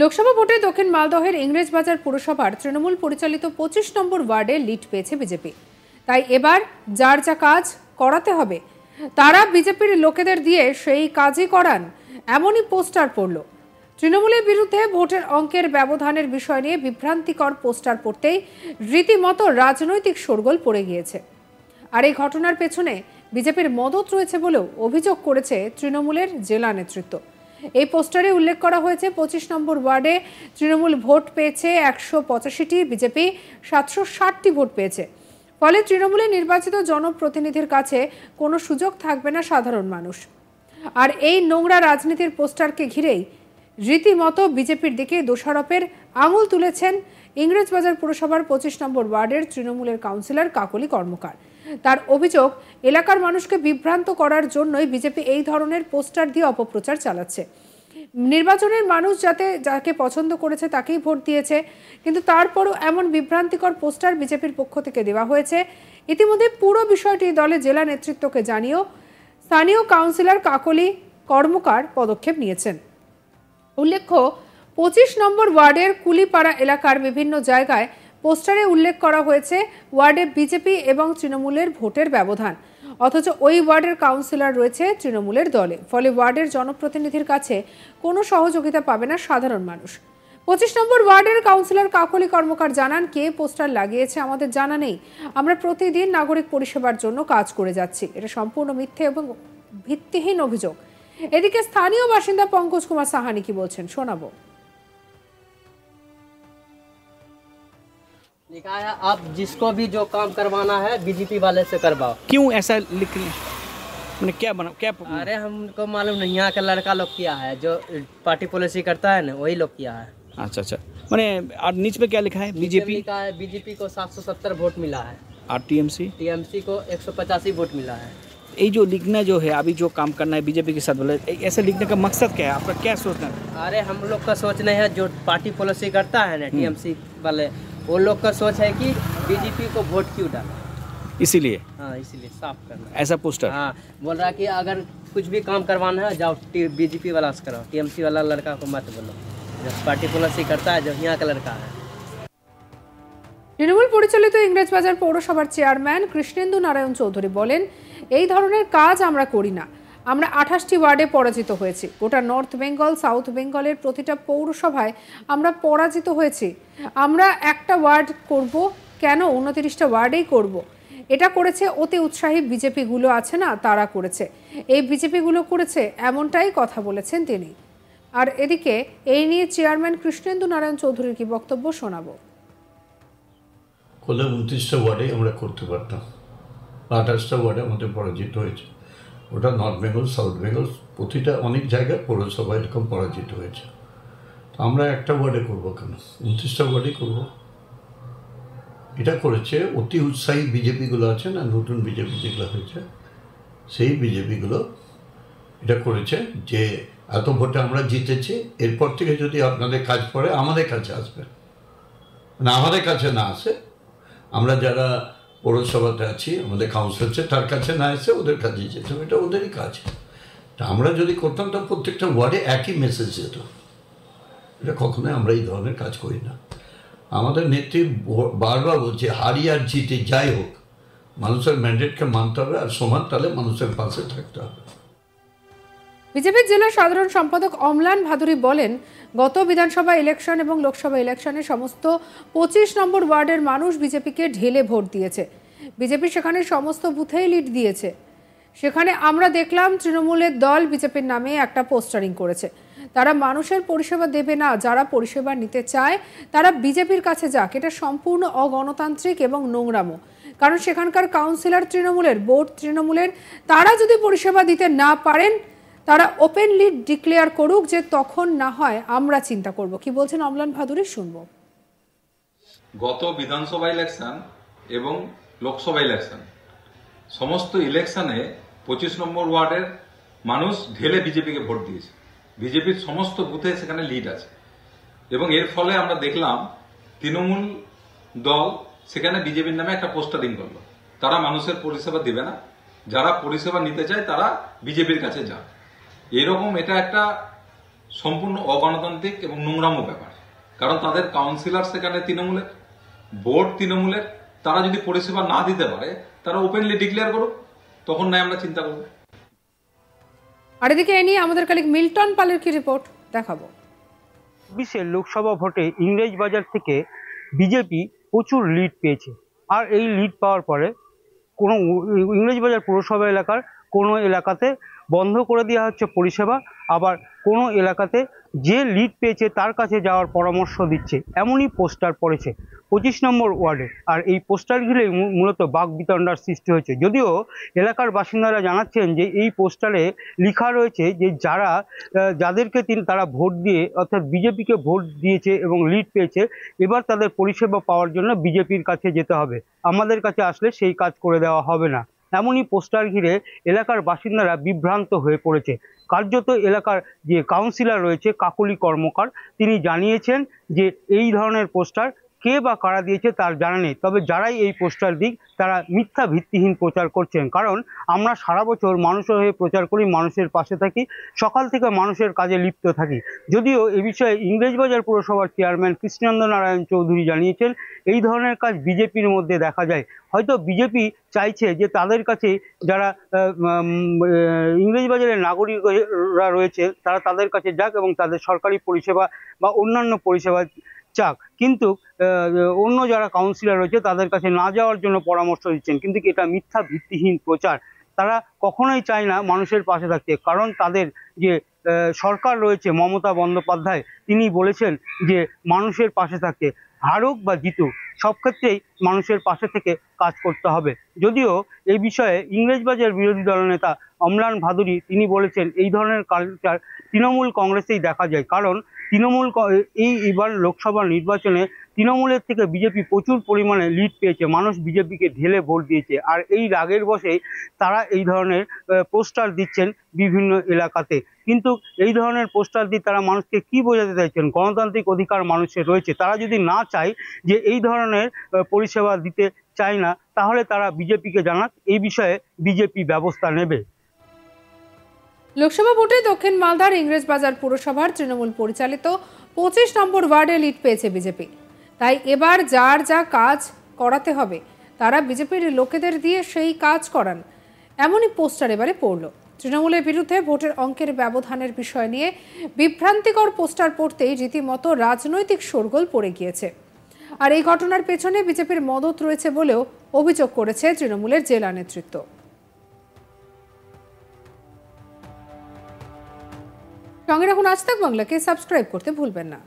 লোকসভা ভোটে দক্ষিণ মালদহের ইংরেজবাজার পুরসভার তৃণমূল পরিচালিত পঁচিশ নম্বর ওয়ার্ডে লিড পেয়েছে বিজেপি তাই এবার যার যা কাজ করাতে হবে তারা বিজেপির লোকেদের দিয়ে সেই কাজই করান এমনই পোস্টার পড়ল তৃণমূলের বিরুদ্ধে ভোটের অঙ্কের ব্যবধানের বিষয় নিয়ে বিভ্রান্তিকর পোস্টার পড়তেই রীতিমতো রাজনৈতিক শোরগোল পড়ে গিয়েছে আর এই ঘটনার পেছনে বিজেপির মদত রয়েছে বলেও অভিযোগ করেছে তৃণমূলের জেলা নেতৃত্ব এই পোস্টারে উল্লেখ করা হয়েছে পঁচিশ নম্বর ওয়ার্ডে তৃণমূল ভোট পেয়েছে একশো পঁচাশিটি বিজেপি সাতশো ষাটটি ভোট পেয়েছে ফলে তৃণমূলে নির্বাচিত জনপ্রতিনিধির কাছে কোনো সুযোগ থাকবে না সাধারণ মানুষ আর এই নোংরা রাজনীতির পোস্টারকে ঘিরেই রীতিমতো বিজেপির দিকে দোষারোপের আঙুল তুলেছেন ইংরেজবাজার পুরসভার পঁচিশ নম্বর ওয়ার্ডের তৃণমূলের কাউন্সিলর কাকলি কর্মকার তার অভিযোগ এলাকার মানুষকে বিভ্রান্ত করার জন্যই বিজেপি এই ধরনের পোস্টার দিয়ে অপপ্রচার চালাচ্ছে নির্বাচনের মানুষ যাতে যাকে পছন্দ করেছে তাকেই ভোট দিয়েছে কিন্তু তারপরও এমন বিভ্রান্তিকর পোস্টার বিজেপির পক্ষ থেকে দেওয়া হয়েছে ইতিমধ্যে পুরো বিষয়টি দলে জেলা নেতৃত্বকে জানিয়েও স্থানীয় কাউন্সিলর কাকলি কর্মকার পদক্ষেপ নিয়েছেন উল্লেখ্য পঁচিশ নম্বর ওয়ার্ডের কুলিপাড়া এলাকার বিভিন্ন জায়গায় পোস্টারে উল্লেখ করা হয়েছে ওয়ার্ডে বিজেপি এবং তৃণমূলের ভোটের ব্যবধান অথচ ওই ওয়ার্ডের কাউন্সিলর রয়েছে তৃণমূলের দলে ফলে ওয়ার্ডের জনপ্রতিনিধির কাছে কোনো সহযোগিতা পাবে না সাধারণ মানুষ পঁচিশ নম্বর ওয়ার্ডের কাউন্সিলর কাকলি কর্মকার জানান কে পোস্টার লাগিয়েছে আমাদের জানা নেই আমরা প্রতিদিন নাগরিক পরিষেবার জন্য কাজ করে যাচ্ছি এটা সম্পূর্ণ মিথ্যে এবং ভিত্তিহীন অভিযোগ এদিকে স্থানীয় বাসিন্দা পঙ্কজ কুমার সাহানি কি বলছেন শোনাবো है आप जिसको भी जो काम करवाना है बीजेपी वाले से करवाओ क्यों ऐसा लिख मैंने क्या बना क्या अरे हमको मालूम नहीं यहाँ का लड़का लोग किया है जो पार्टी पॉलिसी करता है ना वही लोग किया है अच्छा अच्छा मैंने नीच पे क्या लिखा है बीजेपी का है बीजेपी को सत्तर वोट मिला है टी एम सी को एक वोट मिला है ये जो लिखना जो है अभी जो काम करना है बीजेपी के साथ बोले ऐसे लिखने का मकसद क्या है आपका क्या सोचना है अरे हम लोग का सोचना है जो पार्टी पॉलिसी करता है ना टी एम सी वाले वो लोग का सोच है कि बीजेपी को वोट क्यों डाला इसीलिए हाँ इसीलिए साफ करना ऐसा पोस्टर हाँ बोल रहा कि अगर कुछ भी काम करवाना है जाओ बीजेपी वाला से कराओ टीएमसी वाला लड़का को मत बोलो जब पार्टिकुलर से करता है जब यहाँ का लड़का है तृणमूल परिचालित ইংরেজবাজার পৌরসভার চেয়ারম্যান কৃষ্ণেন্দু নারায়ণ চৌধুরী বলেন এই ধরনের কাজ আমরা করি আমরা আঠাশটি ওয়ার্ডে পরাজিত হয়েছি গোটা নর্থ বেঙ্গল সাউথ বেঙ্গলের প্রতিটা পৌরসভায় আমরা পরাজিত হয়েছি আমরা একটা ওয়ার্ড করব কেন উনতিরিশটা ওয়ার্ডেই করব। এটা করেছে অতি উৎসাহী বিজেপিগুলো আছে না তারা করেছে এই বিজেপিগুলো করেছে এমনটাই কথা বলেছেন তিনি আর এদিকে এই নিয়ে চেয়ারম্যান কৃষ্ণেন্দু নারায়ণ চৌধুরীর কি বক্তব্য শোনাব উনত্রিশটা ওয়ার্ডে আমরা করতে পারতাম আঠাশটা ওয়ার্ডে আমাদের পরাজিত হয়েছে ওটা নর্থ বেঙ্গল সাউথ বেঙ্গল প্রতিটা অনেক জায়গায় পৌরসভা এরকম পরাজিত হয়েছে তো আমরা একটা ওয়ার্ডে করবো কেন উনত্রিশটা ওয়ার্ডে করব এটা করেছে অতি উৎসাহী বিজেপিগুলো আছে না নতুন বিজেপি যেগুলো হয়েছে সেই বিজেপিগুলো এটা করেছে যে এত ভোটে আমরা জিতেছি এরপর থেকে যদি আপনাদের কাজ পড়ে আমাদের কাছে আসবেন না আমাদের কাছে না আসে আমরা যারা পৌরসভাতে আছি আমাদের কাউন্সিল আছে তার কাছে না এসে ওদের কাছে যেতাম এটা ওদেরই কাজ তা আমরা যদি করতাম তা প্রত্যেকটা ওয়ার্ডে একই মেসেজ যেত এটা কখনোই আমরা এই ধরনের কাজ করি না আমাদের নেত্রী বারবার বলছে হারি আর জিতে যাই হোক মানুষের ম্যান্ডেটকে মানতে হবে আর সমান তালে মানুষের পাশে থাকতে হবে বিজেপির জেলা সাধারণ সম্পাদক অমলান ভাদুরী বলেন গত বিধানসভা ইলেকশন এবং লোকসভা ইলেকশনে সমস্ত পঁচিশ নম্বর ওয়ার্ডের মানুষ বিজেপিকে ঢেলে ভোট দিয়েছে বিজেপি সেখানে সমস্ত বুথেই লিড দিয়েছে সেখানে আমরা দেখলাম তৃণমূলের দল বিজেপির নামে একটা পোস্টারিং করেছে তারা মানুষের পরিষেবা দেবে না যারা পরিষেবা নিতে চায় তারা বিজেপির কাছে যাক এটা সম্পূর্ণ অগণতান্ত্রিক এবং নোংরামো কারণ সেখানকার কাউন্সিলর তৃণমূলের বোর্ড তৃণমূলের তারা যদি পরিষেবা দিতে না পারেন তারা ওপেনলি ডিক্লেয়ার করুক যে তখন না হয় আমরা চিন্তা করব কি বলছেন অমলান ভাদুরী শুনব গত বিধানসভা ইলেকশন এবং লোকসভা ইলেকশন সমস্ত ইলেকশনে পঁচিশ নম্বর ওয়ার্ডের মানুষ ঢেলে বিজেপিকে ভোট দিয়েছে বিজেপির সমস্ত বুথে সেখানে লিড আছে এবং এর ফলে আমরা দেখলাম তৃণমূল দল সেখানে বিজেপির নামে একটা পোস্টারিং করলো তারা মানুষের পরিষেবা দিবে না যারা পরিষেবা নিতে চায় তারা বিজেপির কাছে যান এরকম এটা একটা সম্পূর্ণ অগণতান্ত্রিক এবং নোংরামো ব্যাপার কারণ তাদের কাউন্সিলর সেখানে তৃণমূলের বোর্ড তৃণমূলের তারা যদি পরিষেবা না দিতে পারে তারা ওপেনলি ডিক্লেয়ার করুক তখন নয় আমরা চিন্তা করব আর এদিকে এ নিয়ে আমাদের কালিক মিল্টন পালের কি রিপোর্ট দেখাবো বিশ্বের লোকসভা ভোটে ইংরেজ বাজার থেকে বিজেপি প্রচুর লিড পেয়েছে আর এই লিড পাওয়ার পরে কোনো ইংরেজ বাজার পৌরসভা এলাকার কোনো এলাকাতে বন্ধ করে দেওয়া হচ্ছে পরিষেবা আবার কোনো এলাকাতে যে লিড পেয়েছে তার কাছে যাওয়ার পরামর্শ দিচ্ছে এমনই পোস্টার পড়েছে পঁচিশ নম্বর ওয়ার্ডে আর এই পোস্টার ঘিরে মূলত বাঘ বিতণ্ডার সৃষ্টি হয়েছে যদিও এলাকার বাসিন্দারা জানাচ্ছেন যে এই পোস্টারে লেখা রয়েছে যে যারা যাদেরকে তিনি তারা ভোট দিয়ে অর্থাৎ বিজেপিকে ভোট দিয়েছে এবং লিড পেয়েছে এবার তাদের পরিষেবা পাওয়ার জন্য বিজেপির কাছে যেতে হবে আমাদের কাছে আসলে সেই কাজ করে দেওয়া হবে না এমনই পোস্টার ঘিরে এলাকার বাসিন্দারা বিভ্রান্ত হয়ে পড়েছে কার্যত এলাকার যে কাউন্সিলর রয়েছে কাকলি কর্মকার তিনি জানিয়েছেন যে এই ধরনের পোস্টার কে বা কারা দিয়েছে তার জানা নেই তবে যারাই এই পোস্টার দিক তারা মিথ্যা ভিত্তিহীন প্রচার করছেন কারণ আমরা সারা বছর মানুষের হয়ে প্রচার করি মানুষের পাশে থাকি সকাল থেকে মানুষের কাজে লিপ্ত থাকি যদিও এ বিষয়ে ইংরেজবাজার পুরসভার চেয়ারম্যান কৃষ্ণেন্দ্র নারায়ণ চৌধুরী জানিয়েছেন এই ধরনের কাজ বিজেপির মধ্যে দেখা যায় হয়তো বিজেপি চাইছে যে তাদের কাছে যারা ইংরেজবাজারের নাগরিকরা রয়েছে তারা তাদের কাছে যাক এবং তাদের সরকারি পরিষেবা বা অন্যান্য পরিষেবা চাক কিন্তু অন্য যারা কাউন্সিলর রয়েছে তাদের কাছে না যাওয়ার জন্য পরামর্শ দিচ্ছেন কিন্তু এটা মিথ্যা ভিত্তিহীন প্রচার তারা কখনোই চায় না মানুষের পাশে থাকতে কারণ তাদের যে সরকার রয়েছে মমতা বন্দ্যোপাধ্যায় তিনি বলেছেন যে মানুষের পাশে থাকতে হারুক বা জিতুক সব ক্ষেত্রেই মানুষের পাশে থেকে কাজ করতে হবে যদিও এই বিষয়ে ইংরেজবাজার বিরোধী দলনেতা অম্লান ভাদুরী তিনি বলেছেন এই ধরনের কালচার তৃণমূল কংগ্রেসেই দেখা যায় কারণ তৃণমূল এই এবার লোকসভা নির্বাচনে তৃণমূলের থেকে বিজেপি প্রচুর পরিমাণে লিড পেয়েছে মানুষ বিজেপিকে ঢেলে ভোট দিয়েছে আর এই রাগের বসেই তারা এই ধরনের পোস্টার দিচ্ছেন বিভিন্ন এলাকাতে কিন্তু এই ধরনের পোস্টার দিয়ে তারা মানুষকে কি বোঝাতে চাইছেন গণতান্ত্রিক অধিকার মানুষের রয়েছে তারা যদি না চায় যে এই ধরনের পরিষেবা দিতে চায় না তাহলে তারা বিজেপিকে জানাক এই বিষয়ে বিজেপি ব্যবস্থা নেবে লোকসভা ভোটে দক্ষিণ মালদার ইংরেজ বাজার পুরসভার তৃণমূল পরিচালিত পঁচিশ নম্বর ওয়ার্ডে লিড পেয়েছে বিজেপি তাই এবার যার যা কাজ করাতে হবে তারা বিজেপির লোকেদের দিয়ে সেই কাজ করান এমনই পোস্টার এবারে পড়ল তৃণমূলের বিরুদ্ধে ভোটের অঙ্কের ব্যবধানের বিষয় নিয়ে বিভ্রান্তিকর পোস্টার পড়তেই রীতিমতো রাজনৈতিক শোরগোল পড়ে গিয়েছে আর এই ঘটনার পেছনে বিজেপির মদত রয়েছে বলেও অভিযোগ করেছে তৃণমূলের জেলা নেতৃত্ব সঙ্গে রাখুন আজ তাক বাংলাকে সাবস্ক্রাইব করতে ভুলবেন না